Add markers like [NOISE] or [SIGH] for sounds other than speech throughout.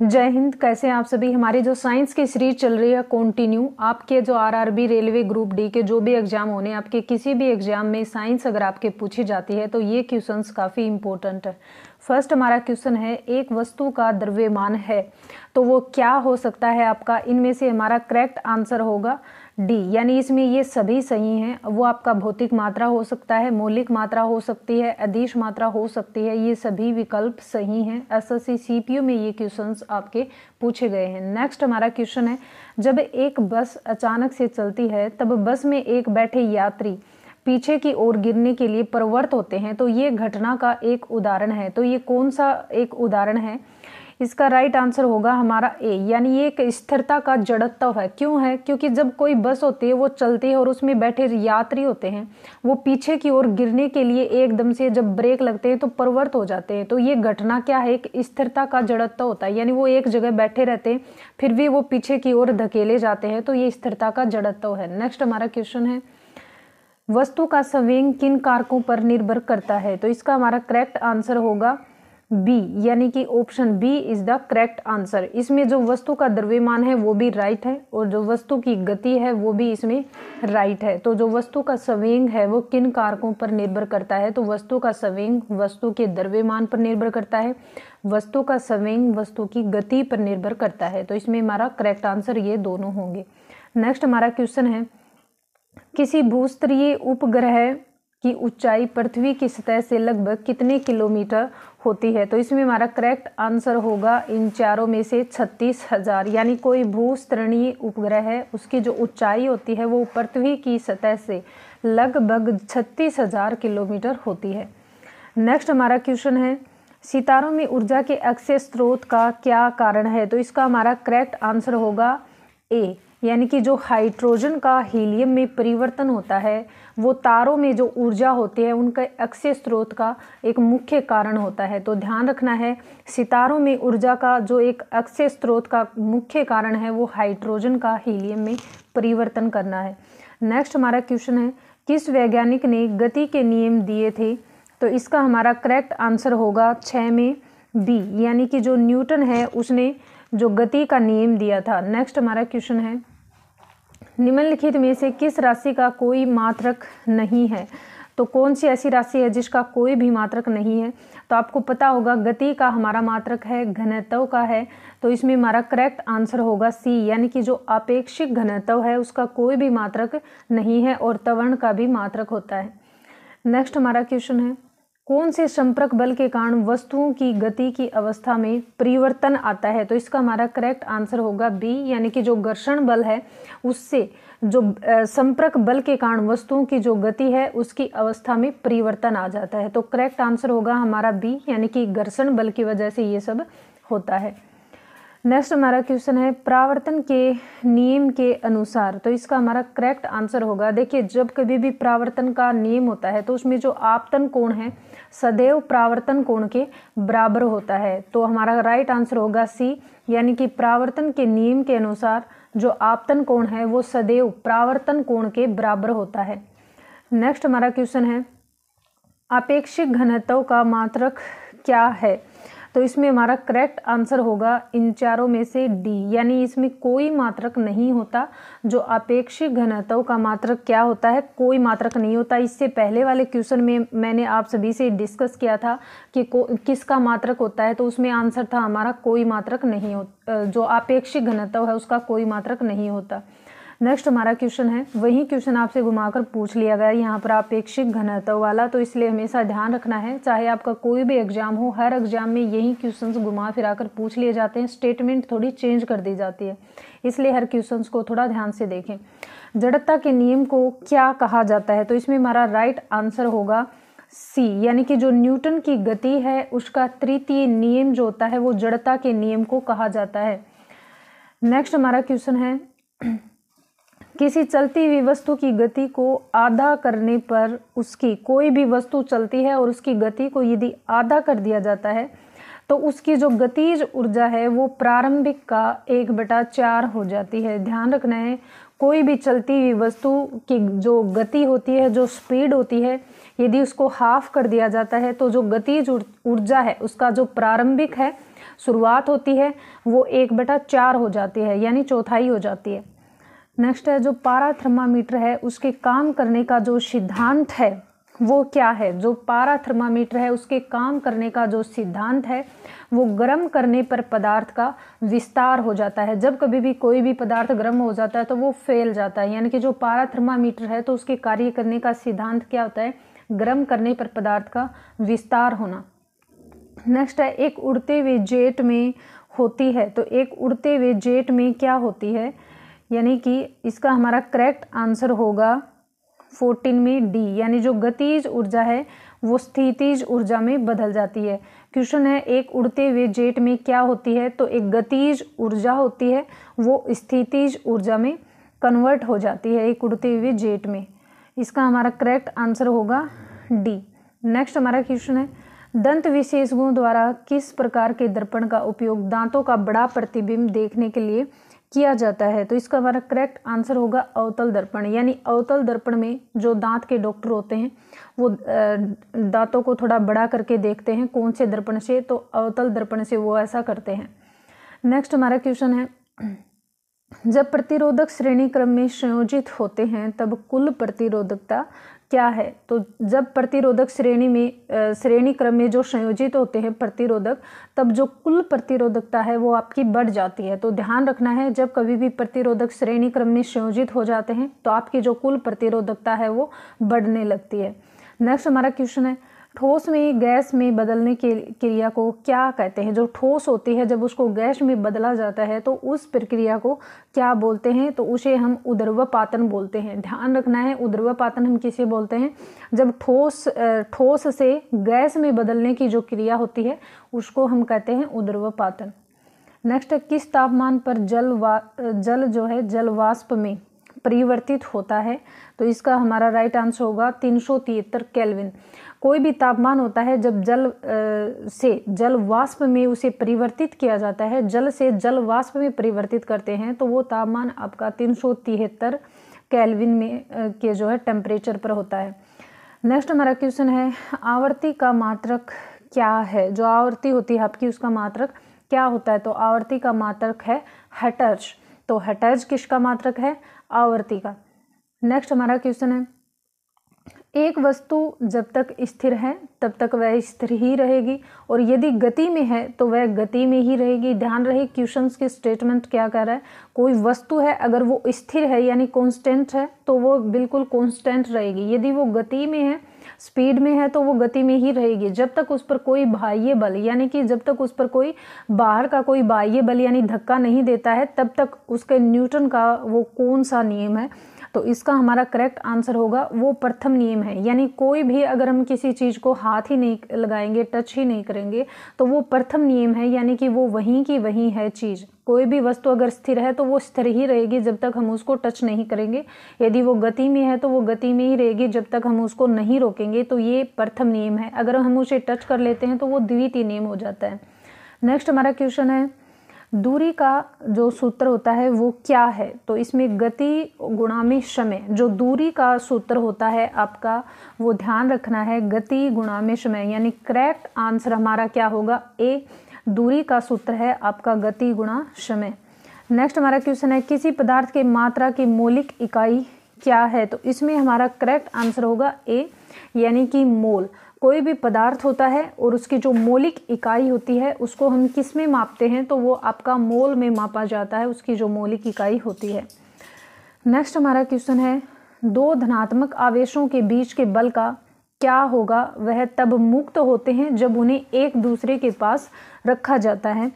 जय हिंद कैसे हैं आप सभी हमारी जो साइंस की सीरीज चल रही है कंटिन्यू आपके जो आरआरबी रेलवे ग्रुप डी के जो भी एग्जाम होने आपके किसी भी एग्जाम में साइंस अगर आपके पूछी जाती है तो ये क्वेश्चंस काफ़ी इंपॉर्टेंट है फर्स्ट हमारा क्वेश्चन है एक वस्तु का द्रव्यमान है तो वो क्या हो सकता है आपका इनमें से हमारा करेक्ट आंसर होगा डी यानी इसमें ये सभी सही हैं वो आपका भौतिक मात्रा हो सकता है मौलिक मात्रा हो सकती है अधीश मात्रा हो सकती है ये सभी विकल्प सही हैं एस पी सीपीयू में ये क्वेश्चंस आपके पूछे गए हैं नेक्स्ट हमारा क्वेश्चन है जब एक बस अचानक से चलती है तब बस में एक बैठे यात्री पीछे की ओर गिरने के लिए प्रवृत्त होते हैं तो ये घटना का एक उदाहरण है तो ये कौन सा एक उदाहरण है इसका राइट आंसर होगा हमारा ए यानी ये एक स्थिरता का जड़त्व है क्यों है क्योंकि जब कोई बस होती है वो चलती है और उसमें बैठे यात्री होते हैं वो पीछे की ओर गिरने के लिए एकदम से जब ब्रेक लगते हैं तो परवर्त हो जाते हैं तो ये घटना क्या है एक स्थिरता का जड़त्व होता है यानी वो एक जगह बैठे रहते हैं फिर भी वो पीछे की ओर धकेले जाते हैं तो ये स्थिरता का जड़त्व है नेक्स्ट हमारा क्वेश्चन है वस्तु का संवेग किन कारकों पर निर्भर करता है तो इसका हमारा करेक्ट आंसर होगा बी यानी कि option B is the correct answer इसमें जो वस्तु का द्रव्यमान है वो भी राइट है और जो वस्तु की गति है वो भी इसमें राइट है तो जो वस्तु का सवेंग है वो किन कारकों पर निर्भर करता है तो वस्तु का सवेंग वस्तु के द्रव्यमान पर निर्भर करता है वस्तु का सवेंग वस्तु की गति पर निर्भर करता है तो इसमें हमारा करेक्ट आंसर ये दोनों होंगे नेक्स्ट हमारा क्वेश्चन है किसी भूस्तरीय उपग्रह की ऊंचाई पृथ्वी की सतह से लगभग कितने किलोमीटर होती है तो इसमें हमारा करेक्ट आंसर होगा इन चारों में से छत्तीस हजार यानी कोई भूस्तरणीय उपग्रह है उसकी जो ऊंचाई होती है वो पृथ्वी की सतह से लगभग छत्तीस हजार किलोमीटर होती है नेक्स्ट हमारा क्वेश्चन है सितारों में ऊर्जा के अक्षय स्रोत का क्या कारण है तो इसका हमारा करेक्ट आंसर होगा ए यानी कि जो हाइड्रोजन का हीलियम में परिवर्तन होता है वो तारों में जो ऊर्जा होती है उनका अक्षय स्रोत का एक मुख्य कारण होता है तो ध्यान रखना है सितारों में ऊर्जा का जो एक अक्षय स्रोत का मुख्य कारण है वो हाइड्रोजन का हीलियम में परिवर्तन करना है नेक्स्ट हमारा क्वेश्चन है किस वैज्ञानिक ने गति के नियम दिए थे तो इसका हमारा करेक्ट आंसर होगा छः में बी यानी कि जो न्यूटन है उसने जो गति का नियम दिया था नेक्स्ट हमारा क्वेश्चन है निम्नलिखित में से किस राशि का कोई मात्रक नहीं है तो कौन सी ऐसी राशि है जिसका कोई भी मात्रक नहीं है तो आपको पता होगा गति का हमारा मात्रक है घनत्व का है तो इसमें हमारा करेक्ट आंसर होगा सी यानी कि जो अपेक्षिक घनत्व है उसका कोई भी मात्रक नहीं है और तवर्ण का भी मात्रक होता है नेक्स्ट हमारा क्वेश्चन है कौन से संपर्क बल के कारण वस्तुओं की गति की अवस्था में परिवर्तन आता है तो इसका हमारा करेक्ट आंसर होगा बी यानी कि जो घर्षण बल है उससे जो संपर्क बल के कारण वस्तुओं की जो गति है उसकी अवस्था में परिवर्तन आ जाता है तो करेक्ट आंसर होगा हमारा बी यानी कि घर्षण बल की वजह से ये सब होता है नेक्स्ट हमारा क्वेश्चन है प्रावर्तन के नियम के अनुसार तो इसका हमारा करेक्ट आंसर होगा देखिए जब कभी भी प्रावर्तन का नियम होता है तो उसमें जो आपतन कोण है सदैव प्रावर्तन कोण के बराबर होता है तो हमारा राइट आंसर होगा सी यानी कि प्रावर्तन के नियम के अनुसार जो आपतन कोण है वो सदैव प्रावर्तन कोण के बराबर होता है नेक्स्ट हमारा क्वेश्चन है अपेक्षित घनत्व का मात्रक क्या है तो इसमें हमारा करेक्ट आंसर होगा इन चारों में से डी यानी इसमें कोई मात्रक नहीं होता जो अपेक्षिक घनत्व का मात्रक क्या होता है कोई मात्रक नहीं होता इससे पहले वाले क्वेश्चन में मैंने आप सभी से डिस्कस किया था कि किसका मात्रक होता है तो उसमें आंसर था हमारा कोई मात्रक नहीं हो जो अपेक्षिक घनत्व है उसका कोई मात्रक नहीं होता नेक्स्ट हमारा क्वेश्चन है वही क्वेश्चन आपसे घुमाकर पूछ लिया गया यहाँ पर अपेक्षित घनत्व वाला तो इसलिए हमेशा ध्यान रखना है चाहे आपका कोई भी एग्जाम हो हर एग्जाम में यही क्वेश्चन घुमा फिरा कर पूछ लिए जाते हैं स्टेटमेंट थोड़ी चेंज कर दी जाती है इसलिए हर क्वेश्चन को थोड़ा ध्यान से देखें जड़ता के नियम को क्या कहा जाता है तो इसमें हमारा राइट आंसर होगा सी यानी कि जो न्यूटन की गति है उसका तृतीय नियम जो होता है वो जड़ता के नियम को कहा जाता है नेक्स्ट हमारा क्वेश्चन है किसी चलती हुई वस्तु की गति को आधा करने पर उसकी कोई भी वस्तु चलती है और उसकी गति को यदि आधा कर दिया जाता है तो उसकी जो गतिज ऊर्जा है वो प्रारंभिक का एक बटा चार हो जाती है ध्यान रखना है कोई भी चलती हुई वस्तु की जो गति होती है जो स्पीड होती है यदि उसको हाफ कर दिया जाता है तो जो गतिज ऊर्जा है उसका जो प्रारंभिक है शुरुआत होती है वो एक बटा चार हो जाती है यानी चौथाई हो जाती है नेक्स्ट है जो पारा थर्मामीटर है उसके काम करने का जो सिद्धांत है वो क्या है जो पारा थर्मामीटर है उसके काम करने का जो सिद्धांत है वो गर्म करने पर पदार्थ का विस्तार हो जाता है जब कभी भी कोई भी पदार्थ गर्म हो जाता है तो वो फैल जाता है यानी कि जो पारा थर्मामीटर है तो उसके कार्य करने का सिद्धांत क्या होता है गर्म करने पर पदार्थ का विस्तार होना नेक्स्ट है एक उड़ते हुए जेट में होती है तो एक उड़ते हुए जेट में क्या होती है यानी कि इसका हमारा करेक्ट आंसर होगा फोर्टीन में डी यानी जो गतिज ऊर्जा है वो स्थितिज ऊर्जा में बदल जाती है क्वेश्चन है एक उड़ते हुए जेट में क्या होती है तो एक गतिज ऊर्जा होती है वो स्थितिज ऊर्जा में कन्वर्ट हो जाती है एक उड़ते हुए जेट में इसका हमारा करेक्ट आंसर होगा डी नेक्स्ट हमारा क्वेश्चन है दंत विशेषज्ञों द्वारा किस प्रकार के दर्पण का उपयोग दांतों का बड़ा प्रतिबिंब देखने के लिए किया जाता है तो इसका हमारा करेक्ट आंसर होगा अवतल दर्पण यानी अवतल दर्पण में जो दांत के डॉक्टर होते हैं वो दांतों को थोड़ा बड़ा करके देखते हैं कौन से दर्पण से तो अवतल दर्पण से वो ऐसा करते हैं नेक्स्ट हमारा क्वेश्चन है जब प्रतिरोधक श्रेणी क्रम में संयोजित होते हैं तब कुल प्रतिरोधकता क्या है तो जब प्रतिरोधक श्रेणी में श्रेणी क्रम में जो संयोजित होते हैं प्रतिरोधक तब जो कुल प्रतिरोधकता है वो आपकी बढ़ जाती है तो ध्यान रखना है जब कभी भी प्रतिरोधक श्रेणी क्रम में संयोजित हो जाते हैं तो आपकी जो कुल प्रतिरोधकता है वो बढ़ने लगती है नेक्स्ट हमारा क्वेश्चन है ठोस में गैस में बदलने के क्रिया को क्या कहते हैं जो ठोस होती है जब उसको गैस में बदला जाता है तो उस प्रक्रिया को क्या बोलते हैं तो उसे हम पातन बोलते हैं ध्यान रखना है पातन हम किसे बोलते हैं जब ठोस ठोस से गैस में बदलने की जो क्रिया होती है उसको हम कहते हैं पातन नेक्स्ट किस तापमान पर जल वा जल जो है जल वाष्प में परिवर्तित होता है तो इसका हमारा राइट आंसर होगा तीन सौ तिहत्तर केल्विन कोई भी तापमान होता है जब जल से जल वाष्प में उसे परिवर्तित किया जाता है जल से जल वाष्प में परिवर्तित करते हैं तो वो तापमान आपका तीन सौ तिहत्तर कैलविन में के जो है टेम्परेचर पर होता है नेक्स्ट हमारा क्वेश्चन है आवर्ती का मात्रक क्या है जो आवर्ती होती है आपकी उसका मात्रक क्या होता है तो आवर्ती का मात्रक है हटर्ज तो हटर्ज किसका मात्रक है आवर्ती का नेक्स्ट हमारा क्वेश्चन है एक वस्तु जब तक स्थिर है तब तक वह स्थिर ही रहेगी और यदि गति में है तो वह गति में ही रहेगी ध्यान रहे क्वेश्चन के स्टेटमेंट क्या कर रहा है कोई वस्तु है अगर वो स्थिर है यानी कांस्टेंट है तो वो बिल्कुल कांस्टेंट रहेगी यदि वो गति में है स्पीड में है तो वो गति में ही रहेगी जब तक उस पर कोई बाह्य बल यानी कि जब तक उस पर कोई बाहर का कोई बाह्य बल यानी धक्का नहीं देता है तब तक उसके न्यूटन का वो कौन सा नियम है तो इसका हमारा करेक्ट आंसर होगा वो प्रथम नियम है यानी कोई भी अगर हम किसी चीज़ को हाथ ही नहीं लगाएंगे टच ही नहीं करेंगे तो वो प्रथम नियम है यानी कि वो वहीं की वहीं है चीज़ कोई भी वस्तु अगर स्थिर है तो वो स्थिर ही रहेगी जब तक हम उसको टच नहीं करेंगे यदि वो गति में है तो वो गति में ही रहेगी जब तक हम उसको नहीं रोकेंगे तो ये प्रथम नियम है अगर हम उसे टच कर लेते हैं तो वो द्वितीय नियम हो जाता है नेक्स्ट हमारा क्वेश्चन है दूरी का जो सूत्र होता है वो क्या है तो इसमें गति गुणा में समय जो दूरी का सूत्र होता है आपका वो ध्यान रखना है गति गुणा में समय यानी करेक्ट आंसर हमारा क्या होगा ए दूरी का सूत्र है आपका गति गुणा समय नेक्स्ट हमारा क्वेश्चन है किसी पदार्थ के मात्रा की मौलिक इकाई क्या है तो इसमें हमारा करेक्ट आंसर होगा ए यानी कि मोल कोई भी पदार्थ होता है और उसकी जो मौलिक इकाई होती है उसको हम किस में मापते हैं तो वो आपका मोल में मापा जाता है उसकी जो मौलिक इकाई होती है नेक्स्ट हमारा क्वेश्चन है दो धनात्मक आवेशों के बीच के बल का क्या होगा वह तब मुक्त होते हैं जब उन्हें एक दूसरे के पास रखा जाता है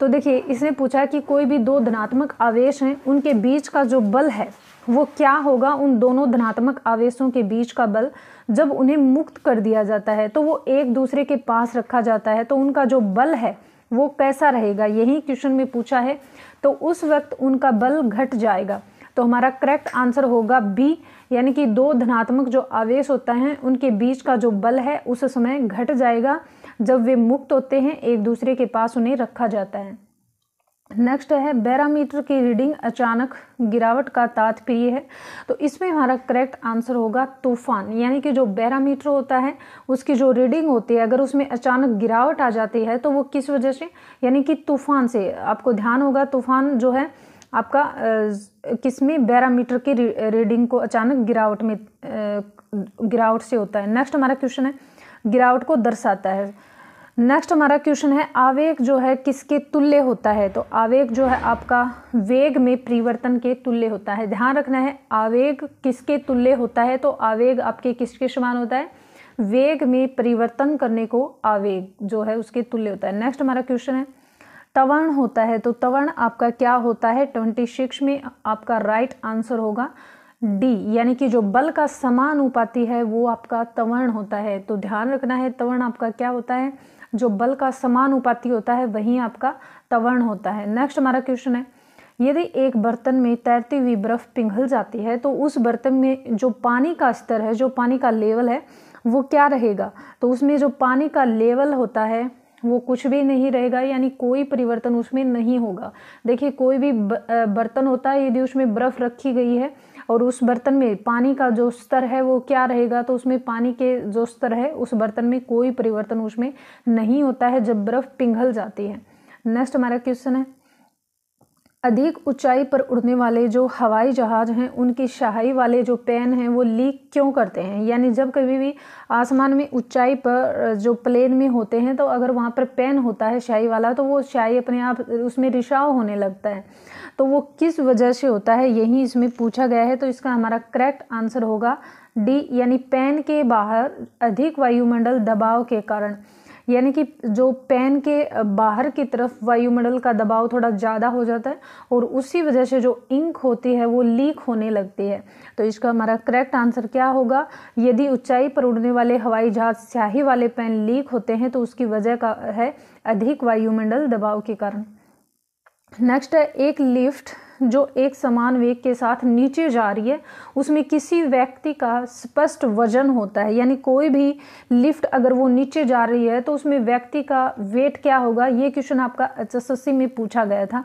तो देखिए इसने पूछा कि कोई भी दो धनात्मक आवेश हैं उनके बीच का जो बल है वो क्या होगा उन दोनों धनात्मक आवेशों के बीच का बल जब उन्हें मुक्त कर दिया जाता है तो वो एक दूसरे के पास रखा जाता है तो उनका जो बल है वो कैसा रहेगा यही क्वेश्चन में पूछा है तो उस वक्त उनका बल घट जाएगा तो हमारा करेक्ट आंसर होगा बी यानी कि दो धनात्मक जो आवेश होता है उनके बीच का जो बल है उस समय घट जाएगा जब वे मुक्त होते हैं एक दूसरे के पास उन्हें रखा जाता है नेक्स्ट है बैरामीटर की रीडिंग अचानक गिरावट का तात्पर्य है तो इसमें हमारा करेक्ट आंसर होगा तूफान यानी कि जो बैरामीटर होता है उसकी जो रीडिंग होती है अगर उसमें अचानक गिरावट आ जाती है तो वो किस वजह से यानी कि तूफान से आपको ध्यान होगा तूफान जो है आपका किसमें बैरामीटर की रीडिंग को अचानक गिरावट में गिरावट से होता है नेक्स्ट हमारा क्वेश्चन है गिरावट को दर्शाता है नेक्स्ट हमारा क्वेश्चन है आवेग जो है किसके तुल्य होता है तो आवेग जो है आपका वेग में परिवर्तन के तुल्य होता है ध्यान रखना है आवेग किसके तुल्य होता है तो आवेग आपके किसके समान होता है वेग में परिवर्तन करने को आवेग जो है उसके तुल्य होता है नेक्स्ट हमारा क्वेश्चन है तवर्ण होता है तो तवर्ण आपका क्या होता है ट्वेंटी सिक्स में आपका राइट आंसर होगा डी यानी कि जो बल का समान उपाति है वो आपका तवर्ण होता है तो ध्यान रखना है तवर्ण आपका क्या होता है जो बल का समान उपाति होता है वही आपका तवर्ण होता है नेक्स्ट हमारा क्वेश्चन है यदि एक बर्तन में तैरती हुई बर्फ़ पिघल जाती है तो उस बर्तन में जो पानी का स्तर है जो पानी का लेवल है वो क्या रहेगा तो उसमें जो पानी का लेवल होता है वो कुछ भी नहीं रहेगा यानी कोई परिवर्तन उसमें नहीं होगा देखिए कोई भी बर्तन होता है यदि उसमें बर्फ़ रखी गई है और उस बर्तन में पानी का जो स्तर है वो क्या रहेगा तो उसमें पानी के जो स्तर है उस बर्तन में कोई परिवर्तन उसमें नहीं होता है जब बर्फ़ पिघल जाती है नेक्स्ट हमारा क्वेश्चन है अधिक ऊंचाई पर उड़ने वाले जो हवाई जहाज़ हैं उनकी शाही वाले जो पेन हैं वो लीक क्यों करते हैं यानी जब कभी भी आसमान में ऊंचाई पर जो प्लेन में होते हैं तो अगर वहाँ पर पेन होता है शाही वाला तो वो शाही अपने आप उसमें रिशाव होने लगता है तो वो किस वजह से होता है यही इसमें पूछा गया है तो इसका हमारा करेक्ट आंसर होगा डी यानी पेन के बाहर अधिक वायुमंडल दबाव के कारण यानी कि जो पैन के बाहर की तरफ वायुमंडल का दबाव थोड़ा ज़्यादा हो जाता है और उसी वजह से जो इंक होती है वो लीक होने लगती है तो इसका हमारा करेक्ट आंसर क्या होगा यदि ऊंचाई पर उड़ने वाले हवाई जहाज स्याही वाले पैन लीक होते हैं तो उसकी वजह का है अधिक वायुमंडल दबाव के कारण नेक्स्ट है एक लिफ्ट जो एक समान वेग के साथ नीचे जा रही है उसमें किसी व्यक्ति का स्पष्ट वजन होता है यानी कोई भी लिफ्ट अगर वो नीचे जा रही है तो उसमें व्यक्ति का वेट क्या होगा ये क्वेश्चन आपका एच में पूछा गया था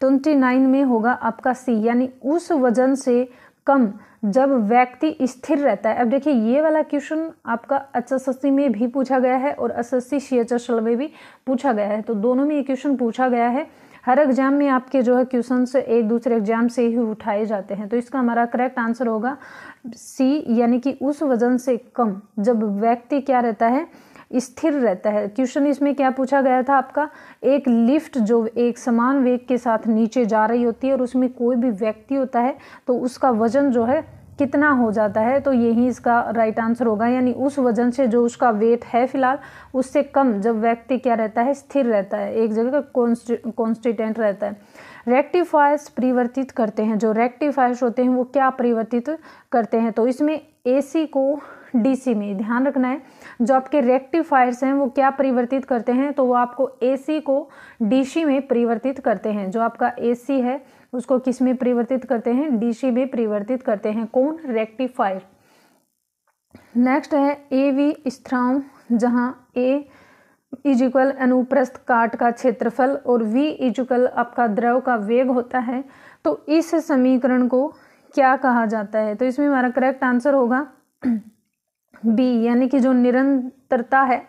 ट्वेंटी नाइन में होगा आपका सी यानी उस वजन से कम जब व्यक्ति स्थिर रहता है अब देखिए ये वाला क्वेश्चन आपका एच में भी पूछा गया है और एस एस में भी पूछा गया है तो दोनों में ये क्वेश्चन पूछा गया है हर एग्जाम में आपके जो है क्वेश्चन एक दूसरे एग्जाम से ही उठाए जाते हैं तो इसका हमारा करेक्ट आंसर होगा सी यानी कि उस वजन से कम जब व्यक्ति क्या रहता है स्थिर रहता है क्वेश्चन इसमें क्या पूछा गया था आपका एक लिफ्ट जो एक समान वेग के साथ नीचे जा रही होती है और उसमें कोई भी व्यक्ति होता है तो उसका वजन जो है कितना हो जाता है तो यही इसका राइट आंसर होगा यानी उस वजन से जो उसका वेट है फिलहाल उससे कम जब व्यक्ति क्या रहता है स्थिर रहता है एक जगह कॉन्स्टिटेंट रहता है रेक्टिफायर्स परिवर्तित करते हैं जो रेक्टिफायर्स होते हैं वो क्या परिवर्तित करते हैं तो इसमें ए को डीसी में ध्यान रखना है जो आपके रेक्टिफायर्स हैं वो क्या परिवर्तित करते हैं तो वो आपको एसी को डीसी में परिवर्तित करते हैं जो आपका एसी है उसको किस में परिवर्तित करते हैं डीसी में परिवर्तित करते हैं कौन रेक्टिफायर नेक्स्ट है ए वी स्थाव जहाँ ए इज इक्वल अनुप्रस्थ काट का क्षेत्रफल और वी इज इक्वल आपका द्रव का वेग होता है तो इस समीकरण को क्या कहा जाता है तो इसमें हमारा करेक्ट आंसर होगा बी यानी कि जो निरंतरता है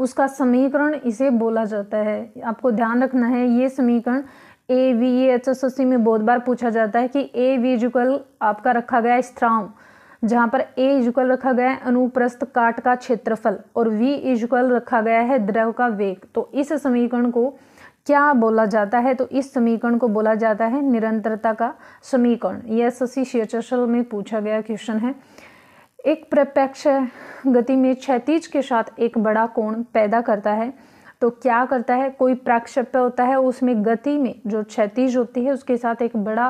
उसका समीकरण इसे बोला जाता है आपको ध्यान रखना है ये समीकरण ए वी ये एच एस में बहुत बार पूछा जाता है कि ए वी इजुकल आपका रखा गया है स्त्राव जहाँ पर ए इजुकल रखा गया है अनुप्रस्थ काट का क्षेत्रफल और वी इजुकल रखा गया है द्रव का वेग तो इस समीकरण को क्या बोला जाता है तो इस समीकरण को बोला जाता है निरंतरता का समीकरण यह शशि शेचरसल में पूछा गया क्वेश्चन है एक प्रत्यक्ष गति में क्षैतिज के साथ एक बड़ा कोण पैदा करता है तो क्या करता है कोई प्राक्षेप्य होता है उसमें गति में जो क्षतिज होती है उसके साथ एक बड़ा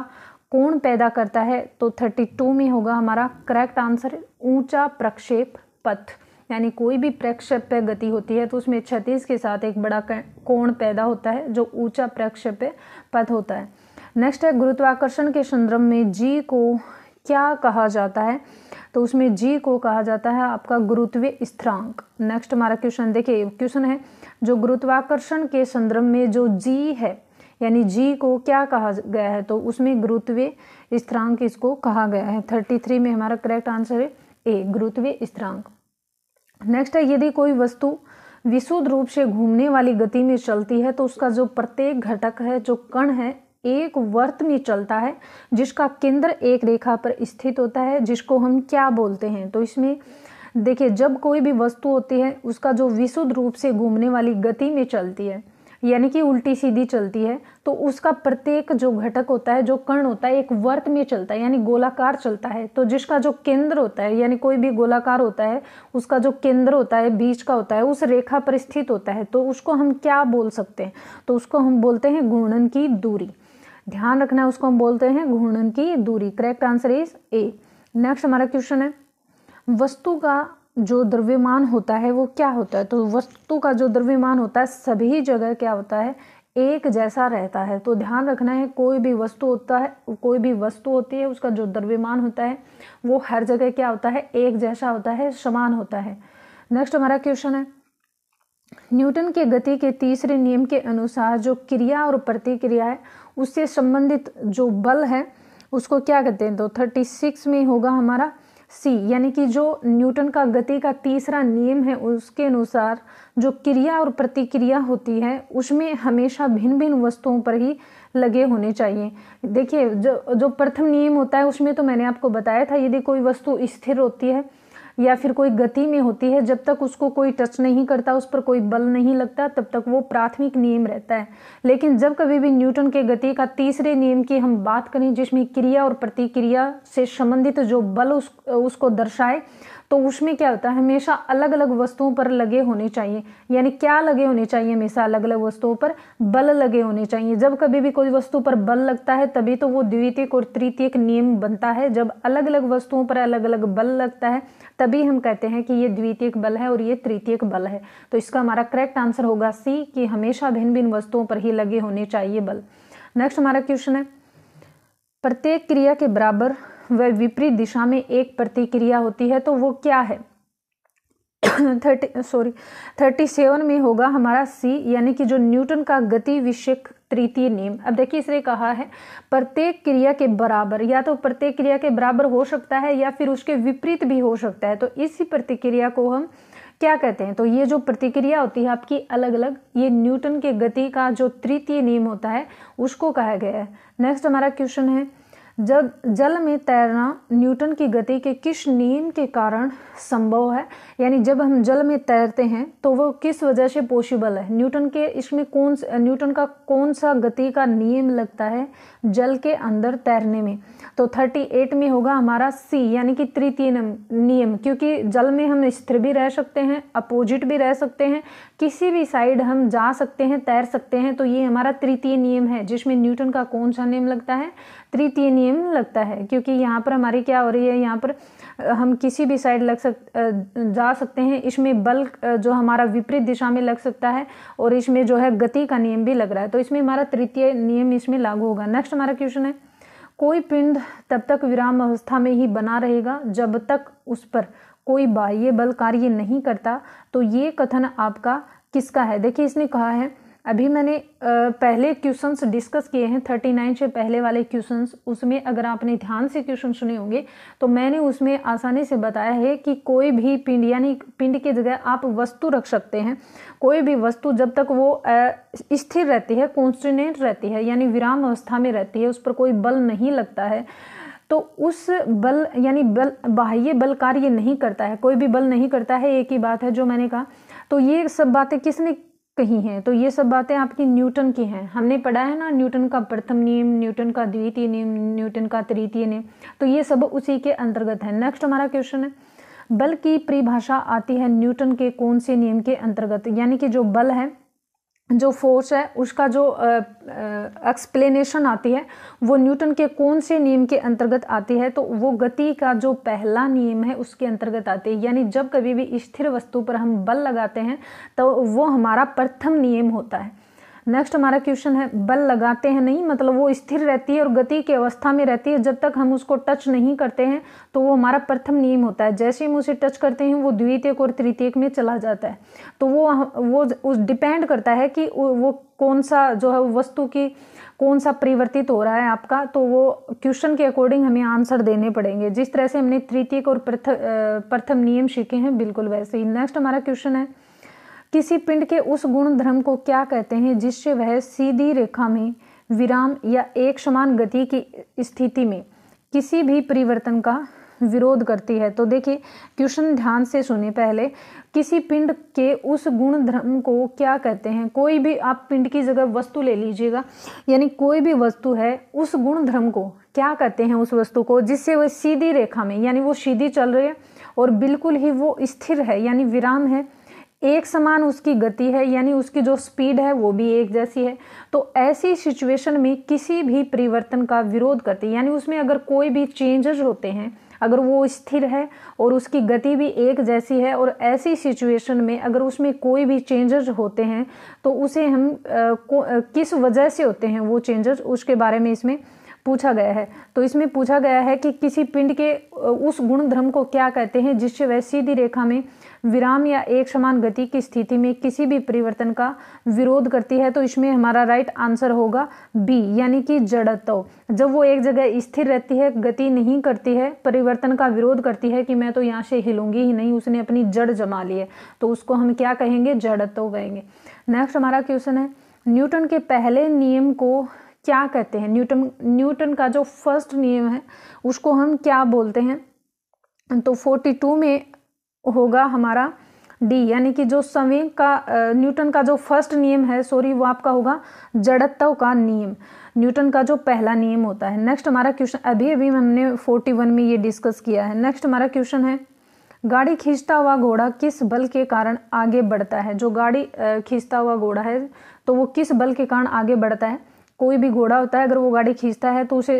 कोण पैदा करता है तो 32 में होगा हमारा करेक्ट आंसर ऊंचा प्रक्षेप पथ यानी कोई भी प्रक्षेप्य गति होती है तो उसमें क्षतिज के साथ एक बड़ा कोण पैदा होता है जो ऊंचा प्रक्षेप्य पथ होता है नेक्स्ट है गुरुत्वाकर्षण के संदर्भ में जी को क्या कहा जाता है तो उसमें जी को कहा जाता है आपका गुरुत्व स्थिरांक नेक्स्ट हमारा क्वेश्चन देखिए क्वेश्चन है जो गुरुत्वाकर्षण के संदर्भ में जो जी है यानी जी को क्या कहा गया है तो उसमें गुरुत्व स्थिरांक इसको कहा गया है थर्टी थ्री में हमारा करेक्ट आंसर है ए गुरुत्व स्थिरांक नेक्स्ट है यदि कोई वस्तु विशुद्ध रूप से घूमने वाली गति में चलती है तो उसका जो प्रत्येक घटक है जो कण है एक वर्त में चलता है जिसका केंद्र एक रेखा पर स्थित होता है जिसको हम क्या बोलते हैं तो इसमें देखिए जब कोई भी वस्तु होती है उसका जो विशुद्ध रूप से घूमने वाली गति में चलती है यानी कि उल्टी सीधी चलती है तो उसका प्रत्येक जो घटक होता है जो कर्ण होता है एक वर्त में चलता है यानी गोलाकार चलता है तो जिसका जो केंद्र होता है यानी कोई भी गोलाकार होता है उसका जो केंद्र होता है बीच का होता है उस रेखा पर स्थित होता है तो उसको हम क्या बोल सकते हैं तो उसको हम बोलते हैं घूर्णन की दूरी ध्यान रखना है उसको हम बोलते हैं घूर्णन की दूरी correct answer is A next हमारा क्वेश्चन है वस्तु का जो द्रव्यमान होता है वो क्या होता है तो वस्तु का जो द्रव्यमान होता है सभी जगह क्या होता है एक जैसा रहता है तो ध्यान रखना है कोई भी वस्तु होता है कोई भी वस्तु होती है उसका जो द्रव्यमान होता है वो हर जगह क्या होता है एक जैसा होता है समान होता है नेक्स्ट हमारा क्वेश्चन है न्यूटन के गति के तीसरे नियम के अनुसार जो क्रिया और प्रतिक्रिया है उससे संबंधित जो बल है उसको क्या कहते हैं तो थर्टी सिक्स में होगा हमारा सी यानी कि जो न्यूटन का गति का तीसरा नियम है उसके अनुसार जो क्रिया और प्रतिक्रिया होती है उसमें हमेशा भिन्न भिन्न वस्तुओं पर ही लगे होने चाहिए देखिए जो जो प्रथम नियम होता है उसमें तो मैंने आपको बताया था यदि कोई वस्तु स्थिर होती है या फिर कोई गति में होती है जब तक उसको कोई टच नहीं करता उस पर कोई बल नहीं लगता तब तक वो प्राथमिक नियम रहता है लेकिन जब कभी भी न्यूटन के गति का तीसरे नियम की हम बात करें जिसमें क्रिया और प्रतिक्रिया से संबंधित जो बल उस उसको दर्शाए तो उसमें क्या होता है हमेशा अलग अलग वस्तुओं पर लगे होने चाहिए यानी क्या लगे होने चाहिए हमेशा अलग अलग वस्तुओं पर बल लगे होने चाहिए जब कभी भी कोई वस्तु पर बल लगता है तभी तो वो द्वितीय और तृतीय नियम बनता है जब अलग अलग वस्तुओं पर अलग अलग बल लगता है तभी हम कहते हैं कि ये द्वितीय बल है और ये तृतीय बल है तो इसका हमारा करेक्ट आंसर होगा सी कि हमेशा भिन्न भिन्न वस्तुओं पर ही लगे होने चाहिए बल नेक्स्ट हमारा क्वेश्चन है प्रत्येक क्रिया के बराबर व विपरीत दिशा में एक प्रतिक्रिया होती है तो वो क्या है [CLEARS THROAT] थर्टी सॉरी थर्टी सेवन में होगा हमारा सी यानी कि जो न्यूटन का गति विषयक तृतीय नियम अब देखिए इसने कहा है प्रत्येक क्रिया के बराबर या तो प्रत्येक क्रिया के बराबर हो सकता है या फिर उसके विपरीत भी हो सकता है तो इसी प्रतिक्रिया को हम क्या कहते हैं तो ये जो प्रतिक्रिया होती है आपकी अलग अलग ये न्यूटन के गति का जो तृतीय नियम होता है उसको कहा गया है नेक्स्ट हमारा क्वेश्चन है जब जल में तैरना न्यूटन की गति के किस नियम के कारण संभव है यानी जब हम जल में तैरते हैं तो वो किस वजह से पॉसिबल है न्यूटन के इसमें कौन न्यूटन का कौन सा गति का नियम लगता है जल के अंदर तैरने में तो 38 में होगा हमारा सी यानी कि तृतीय नियम क्योंकि जल में हम स्थिर भी रह सकते हैं अपोजिट भी रह सकते हैं किसी भी साइड हम जा सकते हैं तैर सकते हैं तो ये हमारा तृतीय नियम है जिसमें न्यूटन का कौन सा नियम लगता है तृतीय नियम नियम लगता है क्योंकि यहाँ पर हमारी क्या हो रही है यहाँ पर हम किसी भी साइड लग सक जा सकते हैं इसमें बल जो हमारा विपरीत दिशा में लग सकता है और इसमें जो है गति का नियम भी लग रहा है तो इसमें हमारा तृतीय नियम इसमें लागू होगा नेक्स्ट हमारा क्वेश्चन है कोई पिंड तब तक विराम अवस्था में ही बना रहेगा जब तक उस पर कोई बाह्य बल कार्य नहीं करता तो ये कथन आपका किसका है देखिए इसने कहा है अभी मैंने पहले क्वेश्चंस डिस्कस किए हैं थर्टी नाइन से पहले वाले क्वेश्चंस उसमें अगर आपने ध्यान से क्वेश्चन सुने होंगे तो मैंने उसमें आसानी से बताया है कि कोई भी पिंड यानी पिंड की जगह आप वस्तु रख सकते हैं कोई भी वस्तु जब तक वो स्थिर रहती है कॉन्स्टिनेंट रहती है यानी विराम अवस्था में रहती है उस पर कोई बल नहीं लगता है तो उस बल यानी बल बाह्य बल कार्य नहीं करता है कोई भी बल नहीं करता है एक ही बात है जो मैंने कहा तो ये सब बातें किसने कही हैं तो ये सब बातें आपकी न्यूटन की हैं हमने पढ़ा है ना न्यूटन का प्रथम नियम न्यूटन का द्वितीय नियम न्यूटन का तृतीय नियम तो ये सब उसी के अंतर्गत है नेक्स्ट हमारा क्वेश्चन है बल की परिभाषा आती है न्यूटन के कौन से नियम के अंतर्गत यानी कि जो बल है जो फोर्स है उसका जो एक्सप्लेनेशन आती है वो न्यूटन के कौन से नियम के अंतर्गत आती है तो वो गति का जो पहला नियम है उसके अंतर्गत आती है यानी जब कभी भी स्थिर वस्तु पर हम बल लगाते हैं तो वो हमारा प्रथम नियम होता है नेक्स्ट हमारा क्वेश्चन है बल लगाते हैं नहीं मतलब वो स्थिर रहती है और गति की अवस्था में रहती है जब तक हम उसको टच नहीं करते हैं तो वो हमारा प्रथम नियम होता है जैसे हम उसे टच करते हैं वो द्वितीयक और तृतीयक में चला जाता है तो वो वो उस डिपेंड करता है कि वो कौन सा जो है वस्तु की कौन सा परिवर्तित हो रहा है आपका तो वो क्वेश्चन के अकॉर्डिंग हमें आंसर देने पड़ेंगे जिस तरह से हमने तृतीयक और प्रथम नियम सीखे हैं बिल्कुल वैसे ही नेक्स्ट हमारा क्वेश्चन है किसी पिंड के उस गुण धर्म को क्या कहते हैं जिससे वह सीधी रेखा में विराम या एक समान गति की स्थिति में किसी भी परिवर्तन का विरोध करती है तो देखिए क्वेश्चन ध्यान से सुने पहले किसी पिंड के उस गुण धर्म को क्या कहते हैं कोई भी आप पिंड की जगह वस्तु ले लीजिएगा यानी कोई भी वस्तु है उस गुण धर्म को क्या कहते हैं उस वस्तु को जिससे वह सीधी रेखा में यानी वो सीधी चल रही है और बिल्कुल ही वो स्थिर है यानी विराम है एक समान उसकी गति है यानी उसकी जो स्पीड है वो भी एक जैसी है तो ऐसी सिचुएशन में किसी भी परिवर्तन का विरोध करते यानी उसमें अगर कोई भी चेंजेस होते हैं अगर वो स्थिर है और उसकी गति भी एक जैसी है और ऐसी सिचुएशन में अगर उसमें कोई भी चेंजेस होते हैं तो उसे हम आ, को, आ, किस वजह से होते हैं वो चेंजेस उसके बारे में इसमें पूछा गया है तो इसमें पूछा गया है कि किसी पिंड के उस गुण धर्म को क्या कहते हैं जिससे वह सीधी रेखा में विराम या एक समान गति की स्थिति में किसी भी परिवर्तन का विरोध करती है तो इसमें हमारा राइट आंसर होगा बी यानी कि जड़त्व जब वो एक जगह स्थिर रहती है गति नहीं करती है परिवर्तन का विरोध करती है कि मैं तो यहाँ से हिलूंगी ही नहीं उसने अपनी जड़ जमा ली है तो उसको हम क्या कहेंगे जड़त्व कहेंगे नेक्स्ट हमारा क्वेश्चन है न्यूटन के पहले नियम को क्या कहते हैं न्यूटन न्यूटन का जो फर्स्ट नियम है उसको हम क्या बोलते हैं तो फोर्टी टू में होगा हमारा डी यानी कि जो संवेग का न्यूटन का जो फर्स्ट नियम है सॉरी वो आपका होगा जड़त्व का नियम न्यूटन का जो पहला नियम होता है नेक्स्ट हमारा क्वेश्चन अभी अभी हमने फोर्टी वन में ये डिस्कस किया है नेक्स्ट हमारा क्वेश्चन है गाड़ी खींचता हुआ घोड़ा किस बल के कारण आगे बढ़ता है जो गाड़ी खींचता हुआ घोड़ा है तो वो किस बल के कारण आगे बढ़ता है कोई भी घोड़ा होता है अगर वो गाड़ी खींचता है तो उसे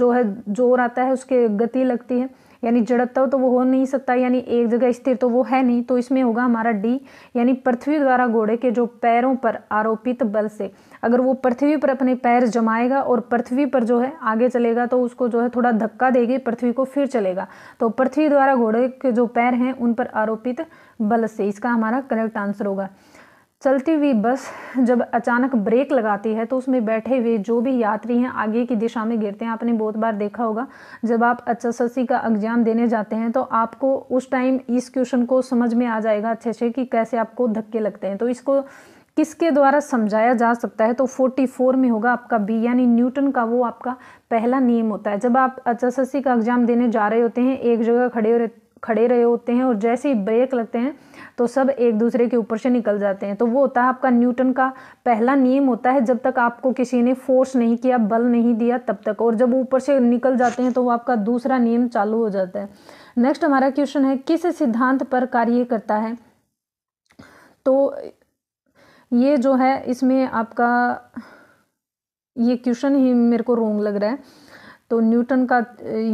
जो है जोर आता है उसके गति लगती है यानी जड़ता तो वो हो नहीं सकता यानी एक जगह स्थिर तो वो है नहीं तो इसमें होगा हमारा डी यानी पृथ्वी द्वारा घोड़े के जो पैरों पर आरोपित बल से अगर वो पृथ्वी पर अपने पैर जमाएगा और पृथ्वी पर जो है आगे चलेगा तो उसको जो है थोड़ा धक्का देगी पृथ्वी को फिर चलेगा तो पृथ्वी द्वारा घोड़े के जो पैर हैं उन पर आरोपित बल से इसका हमारा करेक्ट आंसर होगा चलती हुई बस जब अचानक ब्रेक लगाती है तो उसमें बैठे हुए जो भी यात्री हैं आगे की दिशा में गिरते हैं आपने बहुत बार देखा होगा जब आप एच का एग्ज़ाम देने जाते हैं तो आपको उस टाइम इस क्वेश्चन को समझ में आ जाएगा अच्छे से कि कैसे आपको धक्के लगते हैं तो इसको किसके द्वारा समझाया जा सकता है तो 44 में होगा आपका बी यानी न्यूटन का वो आपका पहला नियम होता है जब आप एच का एग्ज़ाम देने जा रहे होते हैं एक जगह खड़े खड़े रहे होते हैं और जैसे ही ब्रेक लगते हैं तो सब एक दूसरे के ऊपर से निकल जाते हैं तो वो होता है आपका न्यूटन का पहला नियम होता है जब तक आपको किसी ने फोर्स नहीं किया बल नहीं दिया तब तक और जब ऊपर से निकल जाते हैं तो वो आपका दूसरा नियम चालू हो जाता है नेक्स्ट हमारा क्वेश्चन है किस सिद्धांत पर कार्य करता है तो ये जो है इसमें आपका ये क्वेश्चन ही मेरे को रोंग लग रहा है तो न्यूटन का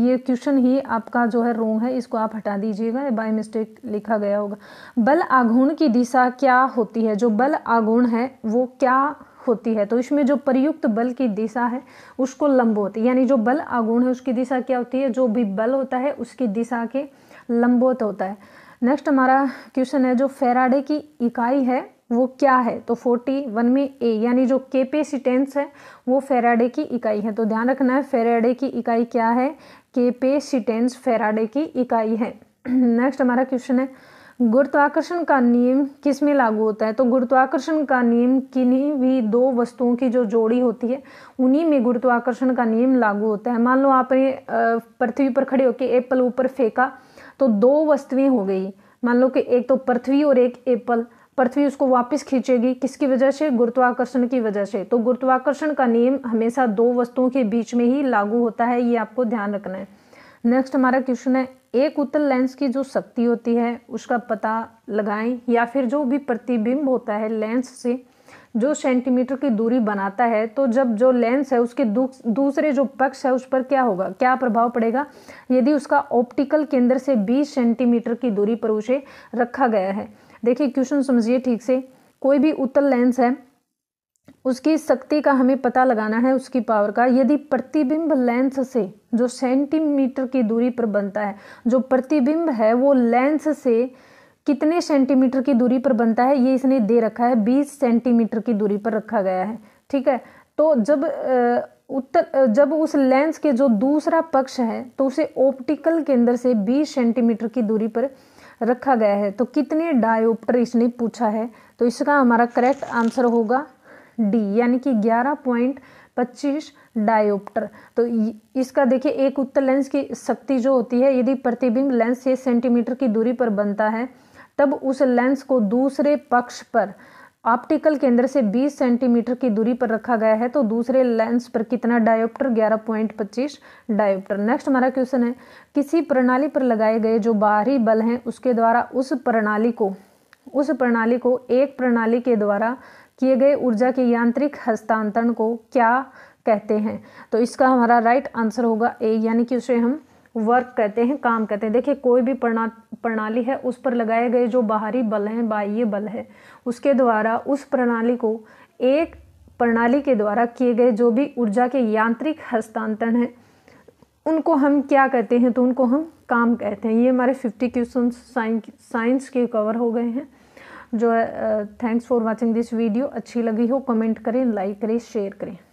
ये क्वेश्चन ही आपका जो है रोंग है इसको आप हटा दीजिएगा बाय मिस्टेक लिखा गया होगा बल आघूर्ण की दिशा क्या होती है जो बल आघूर्ण है वो क्या होती है तो इसमें जो प्रयुक्त बल की दिशा है उसको लंब होती है यानी जो बल आगुण है उसकी दिशा क्या होती है जो भी बल होता है उसकी दिशा के लंबोत होता है नेक्स्ट हमारा क्वेश्चन है जो फेराडे की इकाई है वो क्या है तो फोर्टी वन में ए यानी जो केपेसिटेंस है वो फेराडे की इकाई है तो ध्यान रखना है फेराडे की इकाई क्या है केपेसिटेंस फेराडे की इकाई है नेक्स्ट [CLEARS THROAT] हमारा क्वेश्चन है गुरुत्वाकर्षण का नियम किस में लागू होता है तो गुरुत्वाकर्षण का नियम किन्हीं भी दो वस्तुओं की जो जोड़ी होती है उन्हीं में गुरुत्वाकर्षण का नियम लागू होता है मान लो आपने पृथ्वी पर खड़े होकर एप्पल ऊपर फेंका तो दो वस्तुएं हो गई मान लो कि एक तो पृथ्वी और एक एप्पल पृथ्वी उसको वापस खींचेगी किसकी वजह से गुरुत्वाकर्षण की वजह से तो गुरुत्वाकर्षण का नियम हमेशा दो वस्तुओं के बीच में ही लागू होता है ये आपको ध्यान रखना है नेक्स्ट हमारा क्वेश्चन है एक उत्तल लेंस की जो शक्ति होती है उसका पता लगाएं या फिर जो भी प्रतिबिंब होता है लेंस से जो सेंटीमीटर की दूरी बनाता है तो जब जो लेंस है उसके दूसरे जो पक्ष है उस पर क्या होगा क्या प्रभाव पड़ेगा यदि उसका ऑप्टिकल केंद्र से 20 सेंटीमीटर की दूरी पर उसे रखा गया है देखिए क्वेश्चन समझिए ठीक से कोई भी उत्तल लेंस है उसकी शक्ति का हमें पता लगाना है उसकी पावर का यदि प्रतिबिंब लेंस से जो सेंटीमीटर की दूरी पर बनता है जो प्रतिबिंब है वो लेंस से कितने सेंटीमीटर की दूरी पर बनता है ये इसने दे रखा है बीस सेंटीमीटर की दूरी पर रखा गया है ठीक है तो जब उत्तर जब उस लेंस के जो दूसरा पक्ष है तो उसे ऑप्टिकल केंद्र से 20 सेंटीमीटर की दूरी पर रखा गया है तो कितने डायोप्टर इसने पूछा है तो इसका हमारा करेक्ट आंसर होगा डी यानी कि ग्यारह पॉइंट पच्चीस डायोप्टर तो इसका देखिए एक उत्तर लेंस की शक्ति जो होती है यदि प्रतिबिंब लेंस से सेंटीमीटर की दूरी पर बनता है तब उस लेंस को दूसरे पक्ष पर ऑप्टिकल केंद्र से 20 सेंटीमीटर की दूरी पर रखा गया है तो दूसरे लेंस पर कितना डायोप्टर 11.25 डायोप्टर नेक्स्ट हमारा क्वेश्चन है किसी प्रणाली पर लगाए गए जो बाहरी बल हैं उसके द्वारा उस प्रणाली को उस प्रणाली को एक प्रणाली के द्वारा किए गए ऊर्जा के यांत्रिक हस्तांतरण को क्या कहते हैं तो इसका हमारा राइट आंसर होगा ए यानी कि उसे हम वर्क कहते हैं काम कहते हैं देखिए कोई भी प्रणा प्रणाली है उस पर लगाए गए जो बाहरी बल हैं बाह्य बल है उसके द्वारा उस प्रणाली को एक प्रणाली के द्वारा किए गए जो भी ऊर्जा के यांत्रिक हस्तांतरण हैं उनको हम क्या कहते हैं तो उनको हम काम कहते हैं ये हमारे फिफ्टी क्वेश्चन साइंस के कवर हो गए हैं जो है thanks for watching this video अच्छी लगी हो कमेंट करें लाइक करें शेयर करें